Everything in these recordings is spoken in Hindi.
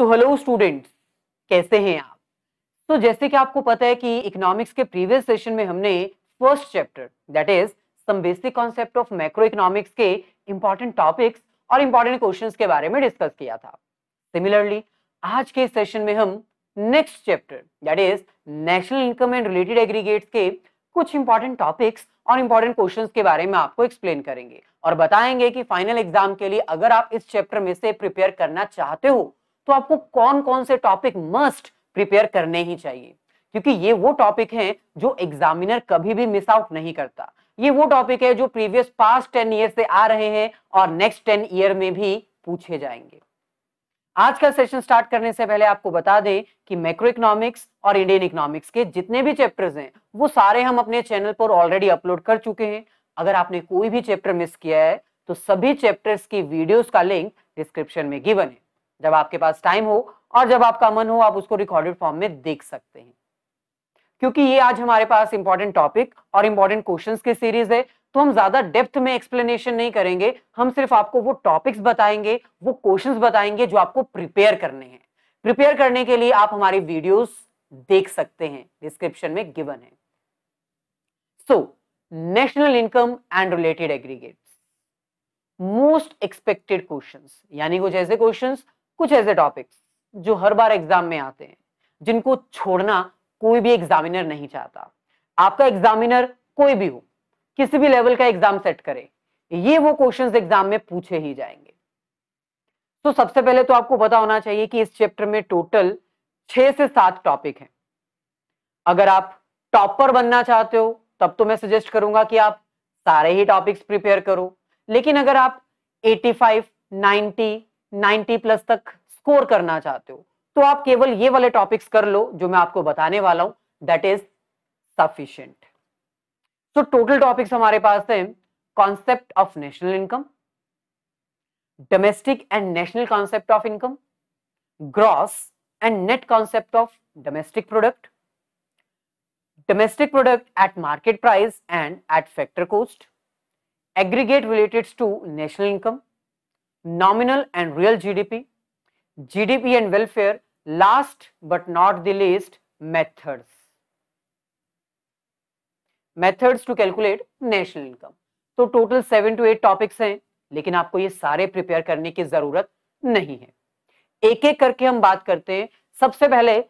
सो हेलो स्टूडेंट्स कैसे हैं आप तो so, जैसे कि आपको पता है कि इकोनॉमिक्स के प्रीवियस सेशन में हमने first chapter that is some basic concept of macro economics के इंपॉर्टेंट टॉपिक्स और इंपॉर्टेंट क्वेश्चंस के बारे में डिस्कस किया था सिमिलरली आज के सेशन में हम next chapter that is national income and related aggregates के कुछ इंपॉर्टेंट टॉपिक्स और इंपॉर्टेंट क्वेश्चन के बारे में आपको एक्सप्लेन करेंगे और बताएंगे कि फाइनल एग्जाम के लिए अगर आप इस चैप्टर में से प्रिपेयर करना चाहते हो तो आपको कौन कौन से टॉपिक मस्ट प्रिपेयर करने ही चाहिए क्योंकि ये वो टॉपिक है जो एग्जामिनर कभी भी मिस आउट नहीं करता ये वो टॉपिक है जो प्रीवियस पास्ट टेन ईयर से आ रहे हैं और नेक्स्ट टेन ईयर में भी पूछे जाएंगे आज का सेशन स्टार्ट करने से पहले आपको बता दें कि मैक्रो इकोनॉमिक्स और इंडियन इकोनॉमिक्स के जितने भी चैप्टर्स हैं वो सारे हम अपने चैनल पर ऑलरेडी अपलोड कर चुके हैं अगर आपने कोई भी चैप्टर मिस किया है तो सभी चैप्टर्स की वीडियोस का लिंक डिस्क्रिप्शन में गिवन है जब आपके पास टाइम हो और जब आपका मन हो आप उसको रिकॉर्डेड फॉर्म में देख सकते हैं क्योंकि ये आज हमारे पास इंपॉर्टेंट टॉपिक और इंपॉर्टेंट क्वेश्चन की सीरीज है तो हम ज्यादा डेप्थ में एक्सप्लेनेशन नहीं करेंगे हम सिर्फ आपको वो टॉपिक्स बताएंगे वो क्वेश्चंस बताएंगे जो आपको प्रिपेयर करने हैं प्रिपेयर करने के लिए आप हमारी वीडियोस देख सकते हैं डिस्क्रिप्शन में गिवन है so national income and related aggregates most expected questions यानी कुछ ऐसे क्वेश्चन कुछ ऐसे टॉपिक्स जो हर बार एग्जाम में आते हैं जिनको छोड़ना कोई भी एग्जामिनर नहीं चाहता आपका एग्जामिनर कोई भी हो किसी भी लेवल का एग्जाम सेट करे ये वो क्वेश्चंस एग्जाम में पूछे ही जाएंगे तो सबसे पहले तो आपको पता होना चाहिए कि इस चैप्टर में टोटल छह से सात टॉपिक हैं अगर आप टॉपर बनना चाहते हो तब तो मैं सजेस्ट करूंगा कि आप सारे ही टॉपिक्स प्रिपेयर करो लेकिन अगर आप 85, 90, 90 प्लस तक स्कोर करना चाहते हो तो आप केवल ये वाले टॉपिक्स कर लो जो मैं आपको बताने वाला हूं that is sufficient so total topics हमारे पास है concept of national income domestic and national concept of income gross and net concept of domestic product domestic product at market price and at factor cost aggregate related to national income nominal and real GDP GDP and welfare last but not the least, methods. Methods to calculate national income तो total seven to eight topics हैं लेकिन आपको ये सारे प्रिपेयर करने की जरूरत नहीं है एक एक करके हम बात करते हैं सबसे पहले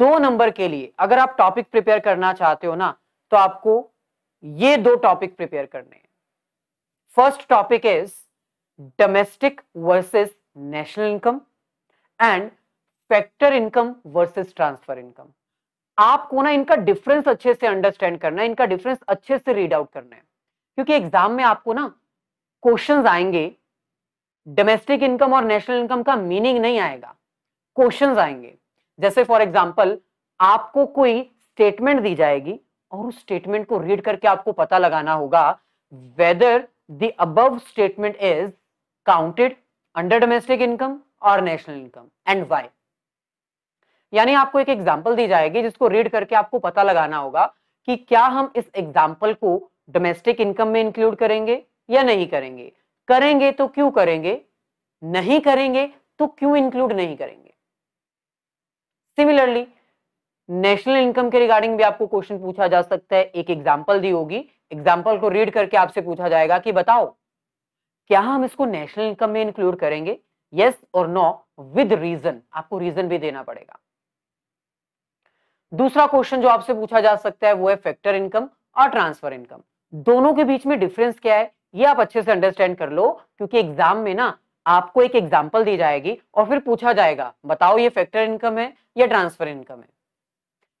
दो नंबर के लिए अगर आप टॉपिक प्रिपेयर करना चाहते हो ना तो आपको ये दो टॉपिक प्रिपेयर करने हैं first topic is domestic versus national income and factor income versus transfer income. आपको ना इनका डिफरेंस अच्छे से अंडरस्टैंड करना है इनका डिफरेंस अच्छे से रीड आउट करना है क्योंकि एग्जाम में आपको ना क्वेश्चंस आएंगे डोमेस्टिक इनकम और नेशनल इनकम का मीनिंग नहीं आएगा क्वेश्चंस आएंगे जैसे फॉर एग्जांपल आपको कोई स्टेटमेंट दी जाएगी और उस स्टेटमेंट को रीड करके आपको पता लगाना होगा whether the statement is counted under domestic income और नेशनल इनकम एंड वाई यानी आपको एक एग्जाम्पल दी जाएगी जिसको रीड करके आपको पता लगाना होगा कि क्या हम इस एग्जाम्पल को डोमेस्टिक इनकम में इंक्लूड करेंगे या नहीं करेंगे करेंगे तो क्यों करेंगे नहीं करेंगे तो क्यों इंक्लूड नहीं करेंगे सिमिलरली नेशनल इनकम के रिगार्डिंग भी आपको क्वेश्चन पूछा जा सकता है एक एग्जाम्पल दी होगी एग्जाम्पल को रीड करके आपसे पूछा जाएगा कि बताओ क्या हम इसको नेशनल इनकम में इंक्लूड करेंगे यस और नो विद रीजन आपको रीजन भी देना पड़ेगा दूसरा क्वेश्चन जो आपसे पूछा जा सकता है वो है फैक्टर इनकम और ट्रांसफर इनकम दोनों के बीच में डिफरेंस क्या है ये आप अच्छे से अंडरस्टैंड कर लो क्योंकि एग्जाम में ना आपको एक एग्जाम्पल दी जाएगी और फिर पूछा जाएगा बताओ ये फैक्टर इनकम है या ट्रांसफर इनकम है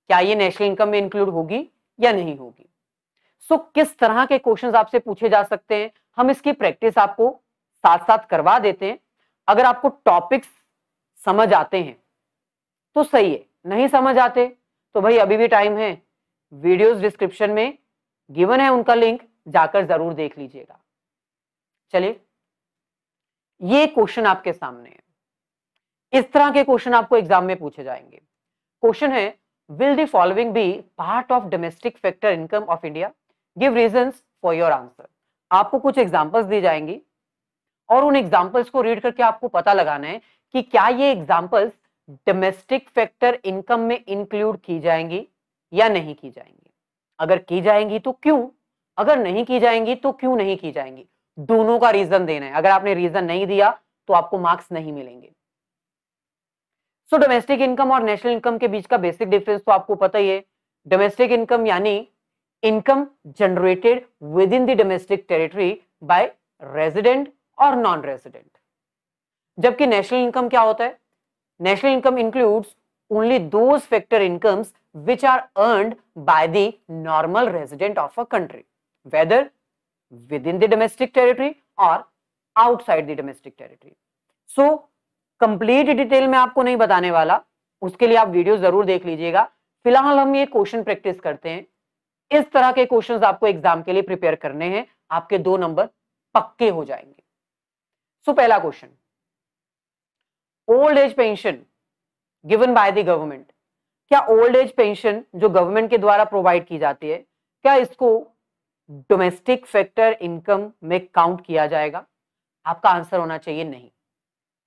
क्या ये नेशनल इनकम में इंक्लूड होगी या नहीं होगी सो so, किस तरह के क्वेश्चंस आपसे पूछे जा सकते हैं हम इसकी प्रैक्टिस आपको साथ साथ करवा देते हैं अगर आपको टॉपिक्स समझ आते हैं तो सही है नहीं समझ आते तो भाई अभी भी टाइम है वीडियोस डिस्क्रिप्शन में गिवन है उनका लिंक जाकर जरूर देख लीजिएगा चलिए ये क्वेश्चन आपके सामने है इस तरह के क्वेश्चन आपको एग्जाम में पूछे जाएंगे क्वेश्चन है will the following be part of domestic factor income of India give reason for your answer आपको कुछ एग्जाम्पल्स दी जाएंगी और उन एग्जाम्पल्स को रीड करके आपको पता लगाना है कि क्या ये एग्जाम्पल्स डोमेस्टिक फैक्टर इनकम में इंक्लूड की जाएंगी या नहीं की जाएंगी अगर की जाएंगी तो क्यों अगर नहीं की जाएंगी तो क्यों नहीं की जाएंगी दोनों का रीजन देना है अगर आपने रीजन नहीं दिया तो आपको मार्क्स नहीं मिलेंगे सो डोमेस्टिक इनकम और नेशनल इनकम के बीच का बेसिक डिफरेंस तो आपको पता ही है डोमेस्टिक इनकम यानी income generated within the domestic territory by resident or non-resident. जबकि नेशनल इनकम क्या होता है national income includes only those factor incomes which are earned by the normal resident of a country, whether within the domestic territory or outside the domestic territory. So, complete detail में आपको नहीं बताने वाला उसके लिए आप वीडियो जरूर देख लीजिएगा फिलहाल हम ये क्वेश्चन प्रैक्टिस करते हैं इस तरह के क्वेश्चंस आपको एग्जाम के लिए प्रिपेयर करने हैं आपके दो नंबर पक्के हो जाएंगे सो so, पहला question old age pension given by the government क्या ओल्ड एज पेंशन जो गवर्नमेंट के द्वारा प्रोवाइड की जाती है क्या इसको डोमेस्टिक फैक्टर इनकम में काउंट किया जाएगा आपका आंसर होना चाहिए नहीं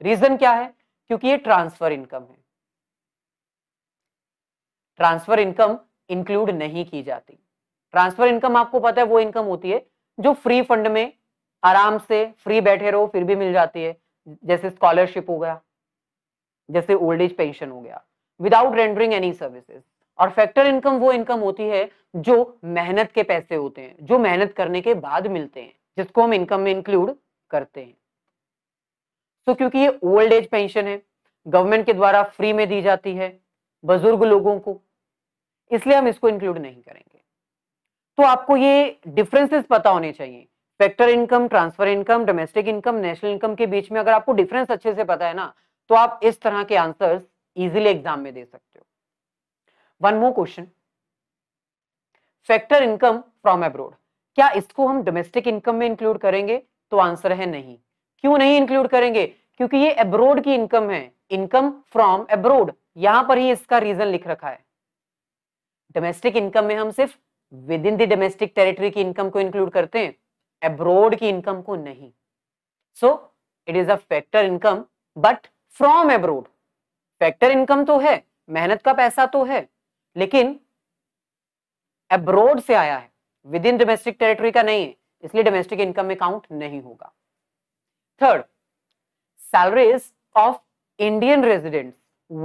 रीजन क्या है क्योंकि ये ट्रांसफर इनकम है ट्रांसफर इनकम इंक्लूड नहीं की जाती ट्रांसफर इनकम आपको पता है वो इनकम होती है जो फ्री फंड में आराम से फ्री बैठे रहो फिर भी मिल जाती है जैसे स्कॉलरशिप हो गया जैसे ओल्ड एज पेंशन हो गया विदाउट रेंडरिंग एनी सर्विसेज और फैक्टर इनकम वो इनकम होती है जो मेहनत के पैसे होते हैं जो मेहनत करने के बाद मिलते हैं जिसको हम इनकम में इंक्लूड करते हैं तो क्योंकि ये ओल्ड एज पेंशन है गवर्नमेंट के द्वारा फ्री में दी जाती है बुजुर्ग लोगों को इसलिए हम इसको इंक्लूड नहीं करेंगे तो आपको ये डिफरेंसेस पता होने चाहिए factor income transfer income domestic income national income के बीच में अगर आपको डिफरेंस अच्छे से पता है ना तो आप इस तरह के आंसर्स इजीली एग्जाम में दे सकते हो one more question factor income from abroad क्या इसको हम डोमेस्टिक इनकम में इंक्लूड करेंगे तो आंसर है नहीं क्यों नहीं इंक्लूड करेंगे क्योंकि ये अब्रोड की इनकम है इनकम फ्रॉम अब्रोड यहां पर ही इसका रीजन लिख रखा है डोमेस्टिक इनकम में हम सिर्फ within the domestic territory की इनकम को इंक्लूड करते हैं एब्रोड की इनकम को नहीं so it is a factor income but from abroad factor income तो है मेहनत का पैसा तो है लेकिन एब्रोड से आया है विद इन डोमेस्टिक टेरिटरी का नहीं है इसलिए डोमेस्टिक इनकम में काउंट नहीं होगा third salaries of Indian residents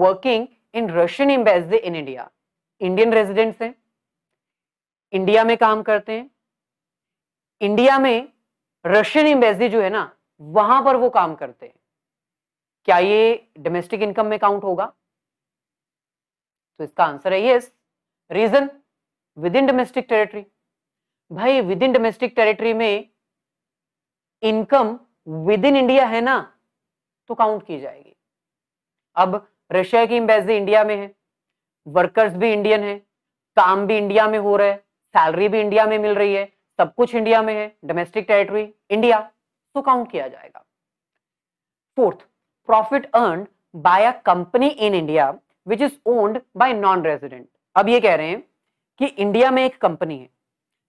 working in Russian embassy in India Indian residents हैं इंडिया में काम करते हैं इंडिया में रशियन एम्बेसी जो है ना वहां पर वो काम करते हैं क्या ये डोमेस्टिक इनकम में काउंट होगा तो इसका आंसर है yes reason within domestic territory भाई विद इन डोमेस्टिक टेरिटरी में इनकम विद इन इंडिया है ना तो काउंट की जाएगी अब रशिया की एम्बेसी इंडिया में है वर्कर्स भी इंडियन है काम भी इंडिया में हो रहा है सैलरी भी इंडिया में मिल रही है सब कुछ इंडिया में है डोमेस्टिक टेरिटरी इंडिया तो काउंट किया जाएगा fourth profit earn by a company in India which is owned by non resident अब ये कह रहे हैं कि इंडिया में एक कंपनी है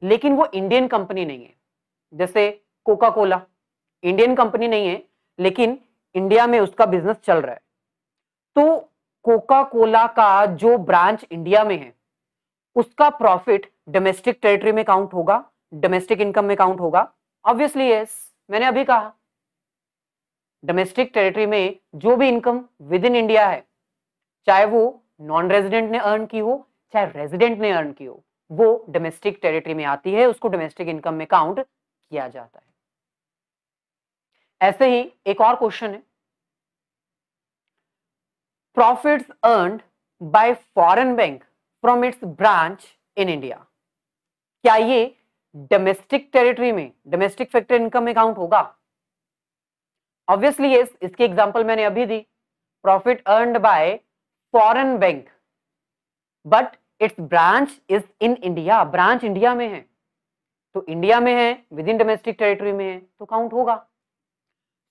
लेकिन वो इंडियन कंपनी नहीं है जैसे कोका कोला इंडियन कंपनी नहीं है लेकिन इंडिया में उसका बिजनेस चल रहा है तो कोका कोला का जो ब्रांच इंडिया में है उसका प्रॉफिट डोमेस्टिक टेरिटरी में काउंट होगा डोमेस्टिक इनकम में काउंट होगा ऑब्वियसली यस मैंने अभी कहा डोमेस्टिक टेरिटरी में जो भी इनकम विद इन इंडिया है चाहे वो नॉन रेजिडेंट ने अर्न की हो चाहे रेजिडेंट ने अर्न की हो वो डोमेस्टिक टेरिटरी में आती है उसको डोमेस्टिक इनकम में काउंट किया जाता है ऐसे ही एक और क्वेश्चन है profits earn by foreign bank from its branch in India क्या ये डोमेस्टिक टेरिटरी में डोमेस्टिक फैक्टर इनकम में काउंट होगा ऑब्वियसली ये इसकी एग्जांपल मैंने अभी दी profit earn by foreign bank but its branch is in India branch India में है तो इंडिया में है विद इन डोमेस्टिक टेरिटरी में है तो काउंट होगा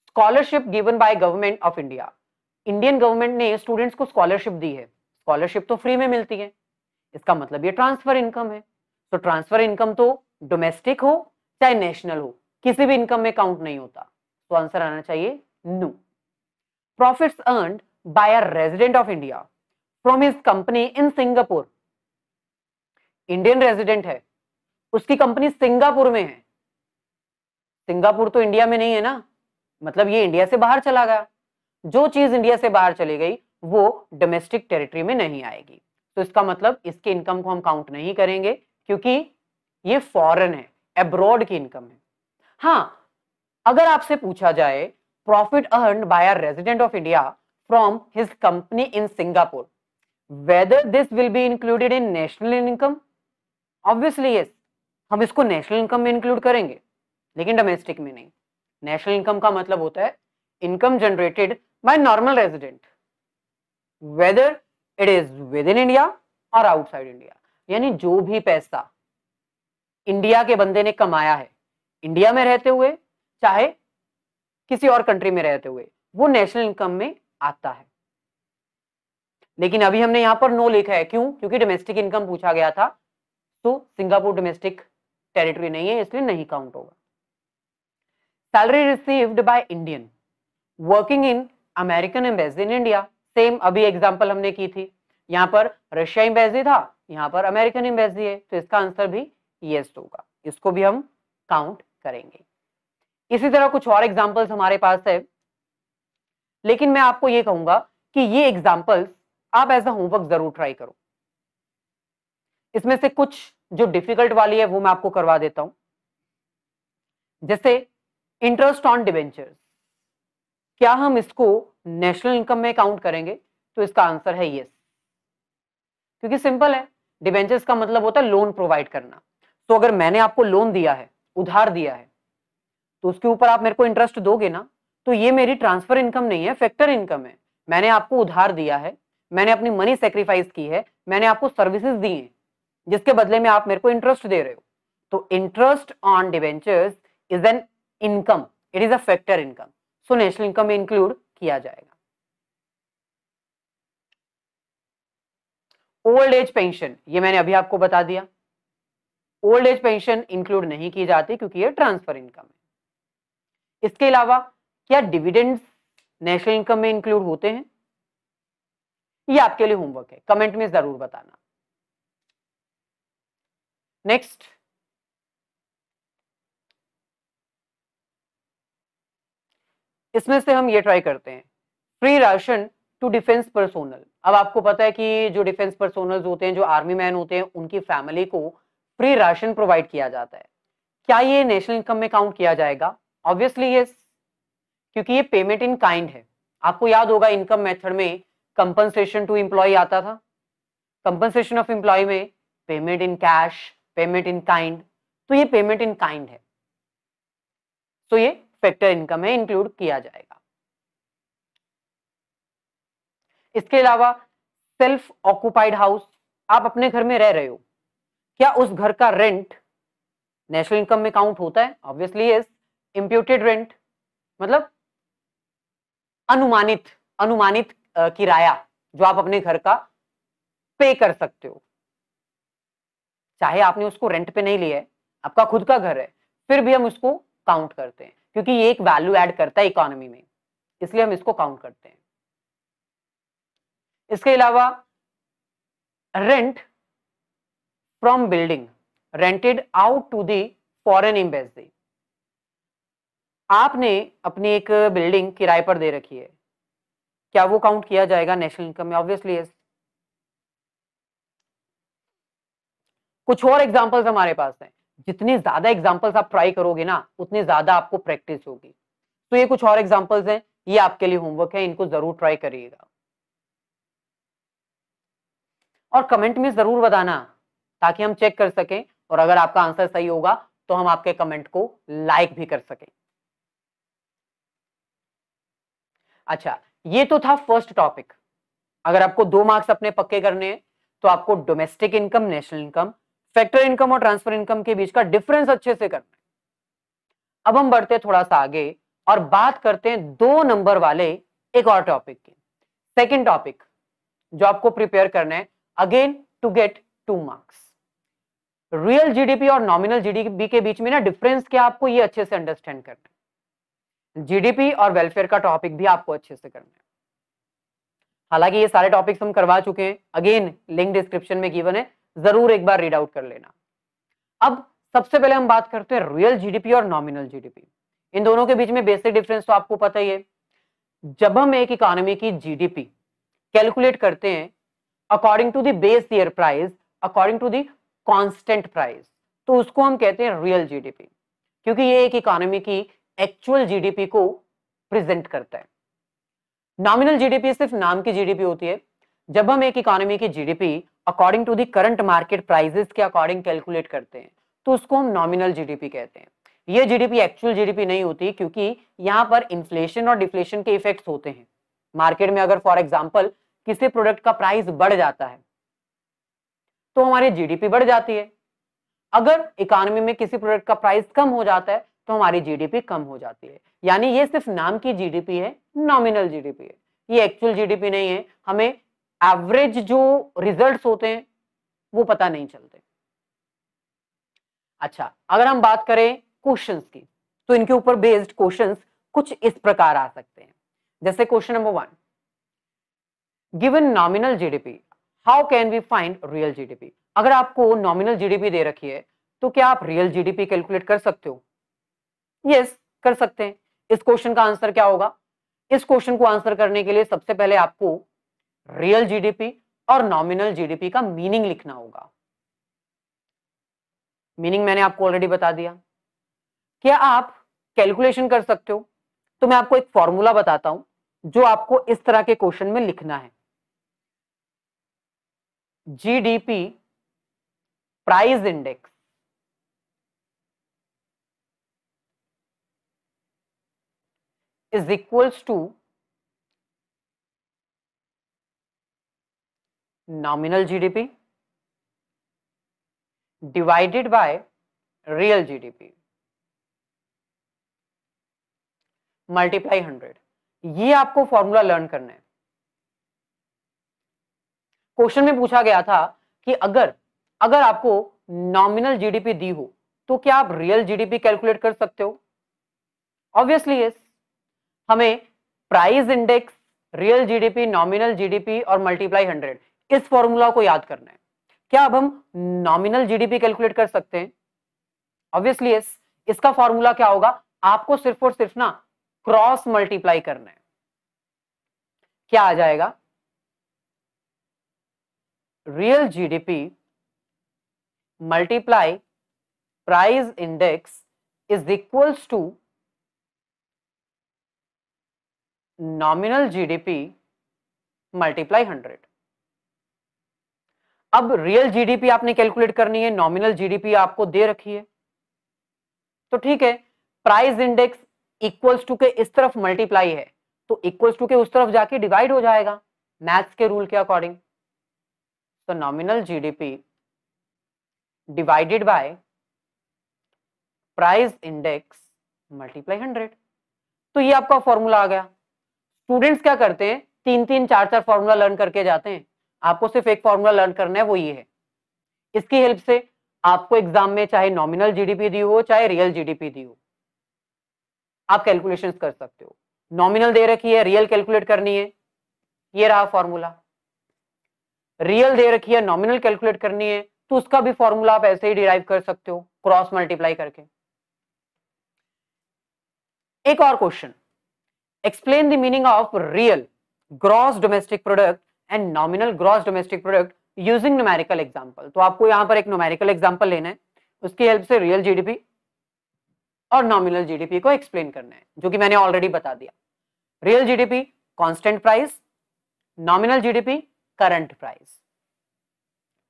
scholarship given by government of India Indian government ने स्टूडेंट्स को स्कॉलरशिप दी है स्कॉलरशिप तो फ्री में मिलती है इसका मतलब ये ट्रांसफर इनकम है तो ट्रांसफर इनकम तो डोमेस्टिक हो चाहे नेशनल हो किसी भी इनकम में काउंट नहीं होता तो आंसर आना चाहिए no profits earn by a resident of India from his company in Singapore Indian resident है उसकी कंपनी सिंगापुर में है सिंगापुर तो इंडिया में नहीं है ना मतलब ये इंडिया से बाहर चला गया जो चीज इंडिया से बाहर चली गई वो डोमेस्टिक टेरिटरी में नहीं आएगी तो इसका मतलब इसके इनकम को हम काउंट नहीं करेंगे क्योंकि ये फॉरेन है एब्रॉड की इनकम है हाँ अगर आपसे पूछा जाए profit earn by a resident of India from his company in Singapore whether this will be included in national income obviously yes हम इसको नेशनल इनकम में इंक्लूड करेंगे लेकिन डोमेस्टिक में नहीं नेशनल इनकम का मतलब होता है income generated by normal resident whether it is within India और आउटसाइड इंडिया यानी जो भी पैसा इंडिया के बंदे ने कमाया है इंडिया में रहते हुए चाहे किसी और कंट्री में रहते हुए वो नेशनल इनकम में आता है लेकिन अभी हमने यहां पर नो लिखा है क्यों क्योंकि डोमेस्टिक इनकम पूछा गया था तो सिंगापुर डोमेस्टिक टेरिटरी नहीं है इसलिए नहीं काउंट होगा salary received by Indian working in American embassy in India same अभी एग्जाम्पल हमने की थी यहां पर रशिया एम्बेसी था यहाँ पर अमेरिकन एम्बेसी है तो इसका आंसर भी येस होगा इसको भी हम काउंट करेंगे इसी तरह कुछ और एग्जाम्पल्स हमारे पास है लेकिन मैं आपको ये कहूंगा कि ये एग्जाम्पल्स आप एज अ होमवर्क जरूर ट्राई करो इसमें से कुछ जो डिफिकल्ट वाली है वो मैं आपको करवा देता हूं जैसे इंटरेस्ट ऑन डिवेंचर्स क्या हम इसको नेशनल इनकम में काउंट करेंगे तो इसका आंसर है येस क्योंकि सिंपल है डिवेंचर्स का मतलब होता है लोन प्रोवाइड करना तो अगर मैंने आपको लोन दिया है उधार दिया है तो उसके ऊपर आप मेरे को इंटरेस्ट दोगे ना तो ये मेरी ट्रांसफर इनकम नहीं है फैक्टर इनकम है मैंने आपको उधार दिया है मैंने अपनी मनी सेक्रीफाइस की है मैंने आपको सर्विसेज दी हैं जिसके बदले में आप मेरे को इंटरेस्ट दे रहे हो तो interest on debentures is an income it is a factor income so national income में इंक्लूड किया जाएगा ओल्ड एज पेंशन ये मैंने अभी आपको बता दिया ओल्ड एज पेंशन इंक्लूड नहीं की जाती क्योंकि ये ट्रांसफर इनकम है इसके अलावा क्या डिविडेंड्स नेशनल इनकम में इंक्लूड होते हैं ये आपके लिए होमवर्क है कमेंट में जरूर बताना नेक्स्ट इसमें से हम ये ट्राई करते हैं free ration to defence personnel अब आपको पता है कि जो डिफेंस पर्सोनल होते हैं जो आर्मी मैन होते हैं उनकी फैमिली को फ्री राशन प्रोवाइड किया जाता है क्या ये नेशनल इनकम में काउंट किया जाएगा ऑब्वियसली ये क्योंकि ये पेमेंट इन काइंड है आपको याद होगा इनकम मेथड में कंपनसेशन टू एम्प्लॉय आता था कंपनसेशन ऑफ एम्प्लॉय में payment in cash payment in kind तो ये पेमेंट इन काइंड है तो ये फैक्टर इनकम में इंक्लूड किया जाएगा इसके अलावा सेल्फ ऑक्यूपाइड हाउस आप अपने घर में रह रहे हो क्या उस घर का रेंट नेशनल इनकम में काउंट होता है ऑब्वियसली यस इम्प्यूटेड रेंट मतलब अनुमानित अनुमानित किराया जो आप अपने घर का पे कर सकते हो चाहे आपने उसको रेंट पे नहीं लिया है आपका खुद का घर है फिर भी हम उसको काउंट करते हैं क्योंकि ये एक वैल्यू ऐड करता है इकोनॉमी में इसलिए हम इसको काउंट करते हैं इसके अलावा rent from building rented out to the foreign embassy आपने अपनी एक बिल्डिंग किराए पर दे रखी है क्या वो काउंट किया जाएगा नेशनल इनकम में ऑब्वियसली yes. कुछ और एग्जांपल्स हमारे पास हैं जितने ज्यादा एग्जांपल्स आप ट्राई करोगे ना उतने ज्यादा आपको प्रैक्टिस होगी तो ये कुछ और एग्जांपल्स हैं ये आपके लिए होमवर्क है इनको जरूर ट्राई करिएगा और कमेंट में जरूर बताना ताकि हम चेक कर सकें और अगर आपका आंसर सही होगा तो हम आपके कमेंट को लाइक भी कर सकें अच्छा ये तो था फर्स्ट टॉपिक अगर आपको दो मार्क्स अपने पक्के करने हैं तो आपको domestic income national income factor income और ट्रांसफर इनकम के बीच का डिफरेंस अच्छे से करना है अब हम बढ़ते थोड़ा सा आगे और बात करते हैं दो नंबर वाले एक और टॉपिक की सेकंड टॉपिक जो आपको प्रिपेयर करना है again to get two marks real GDP और नॉमिनल जीडीपी के बीच में ना डिफरेंस क्या आपको ये अच्छे से अंडरस्टैंड करना है जीडीपी और वेलफेयर का टॉपिक भी आपको अच्छे से करना है हालांकि ये सारे टॉपिक्स हम करवा चुके हैं अगेन लिंक डिस्क्रिप्शन में गिवन है जरूर एक बार रीड आउट कर लेना अब सबसे पहले हम बात करते हैं रियल जीडीपी और नॉमिनल जीडीपी इन दोनों के बीच में बेसिक डिफरेंस तो आपको पता ही है जब हम एक इकोनॉमी की जीडीपी कैलकुलेट करते हैं according to the base year price according to the constant price तो उसको हम कहते हैं रियल जीडीपी क्योंकि ये एक इकोनॉमी की एक्चुअल जीडीपी को प्रेजेंट करता है नॉमिनल जीडीपी सिर्फ नाम की जीडीपी होती है जब हम एक इकोनॉमी की GDP according to the current market prices के अकॉर्डिंग कैलकुलेट करते हैं तो उसको हम नॉमिनल जीडीपी कहते हैं ये जीडीपी एक्चुअल जीडीपी नहीं होती क्योंकि यहाँ पर इन्फ्लेशन और डिफ्लेशन के इफेक्ट्स होते हैं मार्केट में अगर फॉर एग्जाम्पल किसी प्रोडक्ट का प्राइस बढ़ जाता है तो हमारी जीडीपी बढ़ जाती है अगर इकोनॉमी में किसी प्रोडक्ट का प्राइस कम हो जाता है तो हमारी जीडीपी कम हो जाती है यानी ये सिर्फ नाम की जीडीपी है नॉमिनल जीडीपी है ये एक्चुअल जीडीपी नहीं है हमें एवरेज जो रिजल्ट्स होते हैं वो पता नहीं चलते अच्छा अगर हम बात करें क्वेश्चंस की तो इनके ऊपर बेस्ड क्वेश्चंस कुछ इस प्रकार आ सकते हैं जैसे question number one given nominal GDP how can we find real GDP अगर आपको नॉमिनल जीडीपी दे रखी है तो क्या आप रियल जीडीपी कैलकुलेट कर सकते हो यस yes, कर सकते हैं इस क्वेश्चन का आंसर क्या होगा इस क्वेश्चन को आंसर करने के लिए सबसे पहले आपको रियल जीडीपी और नॉमिनल जीडीपी का मीनिंग लिखना होगा मीनिंग मैंने आपको ऑलरेडी बता दिया क्या आप कैलकुलेशन कर सकते हो तो मैं आपको एक फॉर्मूला बताता हूं जो आपको इस तरह के क्वेश्चन में लिखना है GDP price index is equals to nominal GDP divided by real GDP multiply hundred ये आपको फॉर्मूला लर्न करना है क्वेश्चन में पूछा गया था कि अगर अगर आपको नॉमिनल जीडीपी दी हो तो क्या आप रियल जीडीपी कैलकुलेट कर सकते हो ऑब्वियसली यस हमें price index real GDP nominal GDP और मल्टीप्लाई हंड्रेड इस फॉर्मूला को याद करना है क्या अब हम नॉमिनल जीडीपी कैलकुलेट कर सकते हैं ऑब्वियसली यस इसका फॉर्मूला क्या होगा आपको सिर्फ और सिर्फ ना क्रॉस मल्टीप्लाई करना है क्या आ जाएगा real GDP multiply price index is equals to nominal GDP multiply 100. अब रियल जीडीपी आपने कैलकुलेट करनी है नॉमिनल जीडीपी आपको दे रखी है तो ठीक है प्राइस इंडेक्स इक्वल्स टू के इस तरफ मल्टीप्लाई है तो इक्वल्स टू के उस तरफ जाके डिवाइड हो जाएगा मैथ्स के रूल के according So nominal GDP divided by price index multiply hundred तो ये आपका फॉर्मूला आ गया स्टूडेंट्स क्या करते हैं तीन तीन चार चार फॉर्मूला लर्न करके जाते हैं आपको सिर्फ एक फॉर्मूला लर्न करना है वो ये है इसकी हेल्प से आपको एग्जाम में चाहे नॉमिनल जीडीपी दी हो चाहे रियल जीडीपी दी हो आप कैलकुलेशन कर सकते हो नॉमिनल दे रखी है रियल कैलकुलेट करनी है ये रहा फॉर्मूला रियल दे रखी है नॉमिनल कैलकुलेट करनी है तो उसका भी फॉर्मूला आप ऐसे ही डिराइव कर सकते हो क्रॉस मल्टीप्लाई करके एक और question explain the meaning of real gross domestic product and nominal gross domestic product using numerical example तो आपको यहां पर एक न्यूमेरिकल एग्जाम्पल लेना है उसकी हेल्प से रियल जीडीपी और नॉमिनल जीडीपी को एक्सप्लेन करना है जो कि मैंने ऑलरेडी बता दिया real GDP constant price nominal GDP current price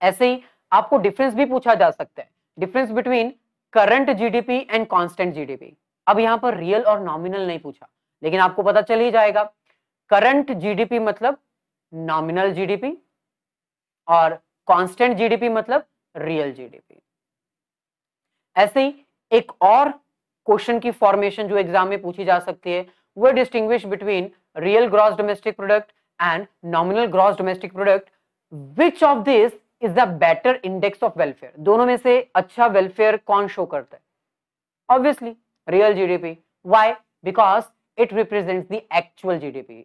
ऐसे ही आपको डिफरेंस भी पूछा जा सकता है difference between current GDP and constant GDP अब यहां पर रियल और नॉमिनल नहीं पूछा लेकिन आपको पता चल ही जाएगा करंट जीडीपी मतलब नॉमिनल जीडीपी और कांस्टेंट जीडीपी मतलब रियल जीडीपी ऐसे ही एक और क्वेश्चन की फॉर्मेशन जो एग्जाम में पूछी जा सकती है वह distinguish between real gross domestic product and nominal gross domestic product which of this is the better index of welfare दोनों में से अच्छा welfare कौन show करता है obviously real GDP why because it represents the actual GDP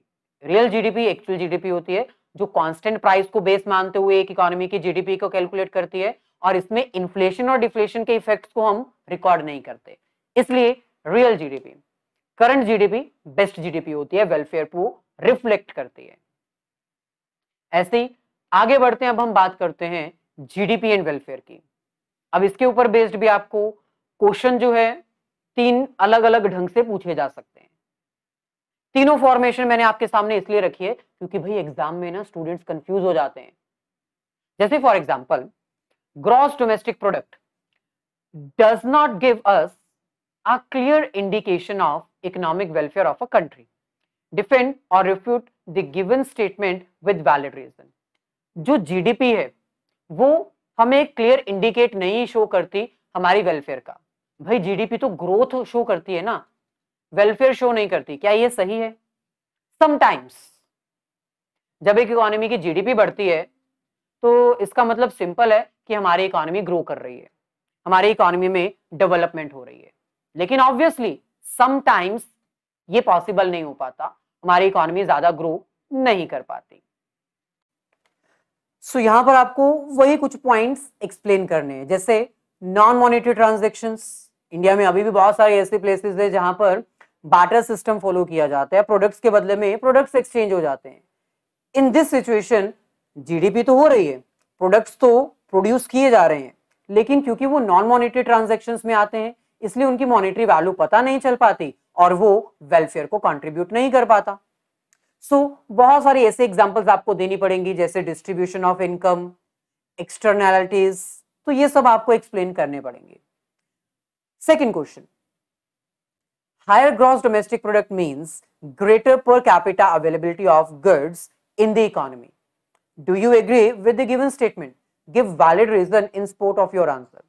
real GDP actual GDP होती है जो कांस्टेंट प्राइस को बेस मानते हुए एक इकोनॉमी की जीडीपी को कैलकुलेट करती है और इसमें इन्फ्लेशन और डिफ्लेशन के इफेक्ट्स को हम रिकॉर्ड नहीं करते इसलिए real GDP current GDP best GDP होती है वेलफेयर को रिफ्लेक्ट करती है ऐसे ही आगे बढ़ते हैं अब हम बात करते हैं जीडीपी एंड वेलफेयर की अब इसके ऊपर बेस्ड भी आपको क्वेश्चन जो है तीन अलग अलग ढंग से पूछे जा सकते हैं तीनों फॉर्मेशन मैंने आपके सामने इसलिए रखी है क्योंकि भाई एग्जाम में ना स्टूडेंट्स कंफ्यूज हो जाते हैं जैसे for example gross domestic product does not give us a clear indication of economic welfare of a country defend और refute the given statement with valid reason जो जीडीपी है वो हमें क्लियर इंडिकेट नहीं शो करती हमारी वेलफेयर का भाई जीडीपी तो ग्रोथ शो करती है ना वेलफेयर शो नहीं करती क्या ये सही है समटाइम्स जब एक इकोनॉमी की जीडीपी बढ़ती है तो इसका मतलब सिंपल है कि हमारी इकोनॉमी ग्रो कर रही है हमारी इकोनॉमी में डेवलपमेंट हो रही है लेकिन ऑब्वियसली समटाइम्स ये पॉसिबल नहीं हो पाता हमारी इकोनॉमी ज्यादा ग्रो नहीं कर पाती सो so, यहां पर आपको वही कुछ पॉइंट्स एक्सप्लेन करने हैं जैसे नॉन मॉनिटरी ट्रांजेक्शन इंडिया में अभी भी बहुत सारे ऐसे प्लेसेस है जहां पर बाटर सिस्टम फॉलो किया जाता है प्रोडक्ट्स के बदले में प्रोडक्ट्स एक्सचेंज हो जाते हैं इन दिस सिचुएशन जीडीपी तो हो रही है प्रोडक्ट्स तो प्रोड्यूस किए जा रहे हैं लेकिन क्योंकि वो नॉन मॉनिटरी ट्रांजेक्शन में आते हैं इसलिए उनकी मॉनिटरी वैल्यू पता नहीं चल पाती और वो वेलफेयर को कॉन्ट्रीब्यूट नहीं कर पाता सो so, बहुत सारी ऐसे एग्जांपल्स आपको देनी पड़ेंगी जैसे डिस्ट्रीब्यूशन ऑफ इनकम एक्सटर्नैलिटीज तो ये सब आपको एक्सप्लेन करने पड़ेंगे second question higher gross domestic product means greater per capita availability of goods in the economy do you agree with the given statement give valid reason in support of your answer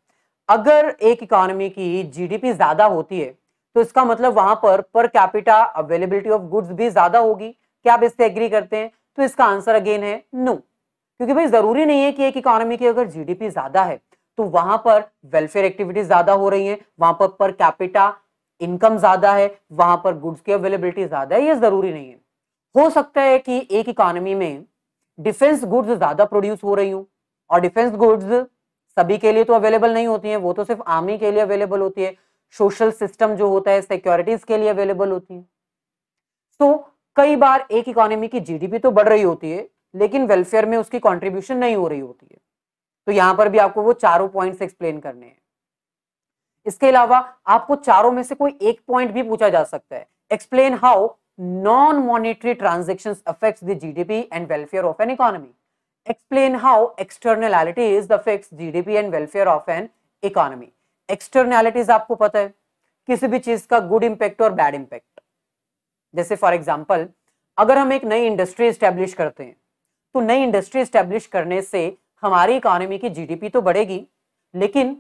अगर एक इकोनॉमी की जीडीपी ज्यादा होती है तो इसका मतलब वहां पर पर कैपिटा अवेलेबिलिटी ऑफ गुड्स भी ज्यादा होगी क्या आप इससे एग्री करते हैं तो इसका आंसर अगेन है नो क्योंकि भाई जरूरी नहीं है कि एक इकोनॉमी की अगर जीडीपी ज्यादा है तो वहां पर वेलफेयर एक्टिविटीज ज्यादा हो रही है वहां पर पर कैपिटा इनकम ज्यादा है वहां पर गुड्स की अवेलेबिलिटी ज्यादा है ये जरूरी नहीं है हो सकता है कि एक इकोनॉमी में डिफेंस गुड्स ज्यादा प्रोड्यूस हो रही हूँ और डिफेंस गुड्स सभी के लिए तो अवेलेबल नहीं होती है वो तो सिर्फ आर्मी के लिए अवेलेबल होती है सोशल सिस्टम जो होता है सिक्योरिटीज के लिए अवेलेबल होती है तो कई बार एक इकोनॉमी की जीडीपी तो बढ़ रही होती है लेकिन वेलफेयर में उसकी कंट्रीब्यूशन नहीं हो रही होती है तो यहां पर भी आपको वो चारों पॉइंट्स एक्सप्लेन करने हैं इसके अलावा आपको चारों में से कोई एक पॉइंट भी पूछा जा सकता है explain how non monetary transaction affect the GDP and welfare of an economy how how externalities affects gdp and welfare of an economy externalities आपको पता है किसी भी चीज का गुड इंपैक्ट और बैड इंपैक्ट जैसे फॉर एग्जाम्पल अगर हम एक नई इंडस्ट्री स्टैब्लिश करते हैं तो नई इंडस्ट्री स्टैब्लिश करने से हमारी इकोनॉमी की जीडीपी तो बढ़ेगी लेकिन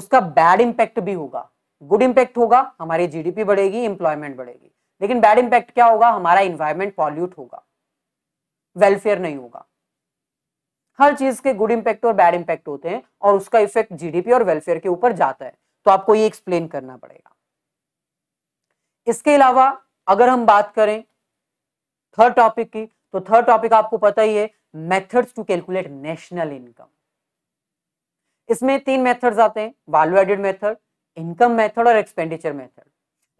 उसका बैड इंपैक्ट भी होगा गुड इंपैक्ट होगा हमारी जीडीपी बढ़ेगी इंप्लॉयमेंट बढ़ेगी लेकिन बैड इंपैक्ट क्या होगा हमारा इन्वायरमेंट पॉल्यूट होगा वेलफेयर नहीं होगा हर चीज के गुड इम्पैक्ट और बैड इम्पैक्ट होते हैं और उसका इफेक्ट जीडीपी और वेलफेयर के ऊपर जाता है तो आपको ये एक्सप्लेन करना पड़ेगा इसके अलावा अगर हम बात करें थर्ड टॉपिक की तो थर्ड टॉपिक आपको पता ही है methods to calculate national income इसमें तीन मेथड्स आते हैं value added method income method और एक्सपेंडिचर मेथड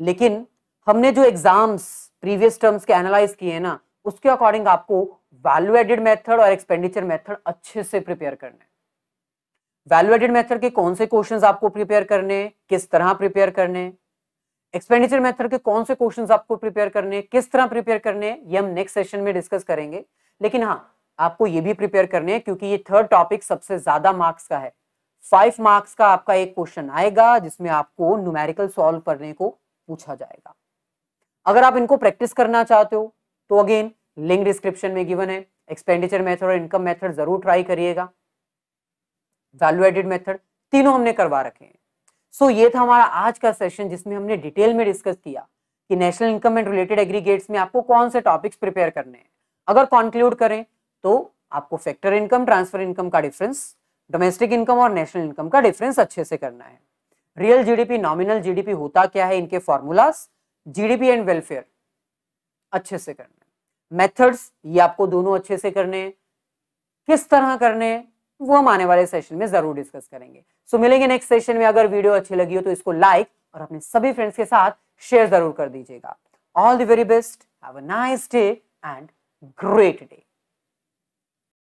लेकिन हमने जो एग्जाम्स प्रीवियस टर्म्स के एनालाइज किए हैं ना उसके अकॉर्डिंग आपको वैल्यू एडेड मेथड और एक्सपेंडिचर मेथड अच्छे से प्रिपेयर करने वैल्यू एडेड मेथड के कौन से क्वेश्चंस आपको प्रिपेयर करने किस तरह प्रिपेयर करने एक्सपेंडिचर मेथड के कौन से क्वेश्चंस आपको प्रिपेयर करने किस तरह प्रिपेयर करने ये हम नेक्स्ट सेशन में डिस्कस करेंगे लेकिन हाँ आपको ये भी प्रिपेयर करने हैं क्योंकि ये थर्ड टॉपिक सबसे ज्यादा मार्क्स का है फाइव मार्क्स का आपका एक क्वेश्चन आएगा जिसमें आपको न्यूमेरिकल सॉल्व करने को पूछा जाएगा अगर आप इनको प्रैक्टिस करना चाहते हो तो अगेन लिंक डिस्क्रिप्शन में गिवन है एक्सपेंडिचर मेथड और इनकम मेथड जरूर ट्राई करिएगा वैल्यू एडेड मेथड तीनों हमने करवा रखे हैं सो so, ये था हमारा आज का सेशन जिसमें हमने डिटेल में डिस्कस किया कि national income and related aggregates में आपको कौन से टॉपिक्स प्रिपेयर करने हैं अगर कॉन्क्लूड करें तो आपको फैक्टर इनकम ट्रांसफर इनकम का डिफरेंस डोमेस्टिक इनकम और नेशनल इनकम का डिफरेंस अच्छे से करना है रियल जीडीपी नॉमिनल जीडीपी होता क्या है इनके फॉर्मूलाज जीडीपी एंड वेलफेयर अच्छे से करना है मेथड्स ये आपको दोनों अच्छे से करने हैं किस तरह करने हैं वो हम आने वाले सेशन में जरूर डिस्कस करेंगे सो so, मिलेंगे नेक्स्ट सेशन में अगर वीडियो अच्छी लगी हो तो इसको लाइक और अपने सभी फ्रेंड्स के साथ शेयर जरूर कर दीजिएगा all the very best have a nice day and great day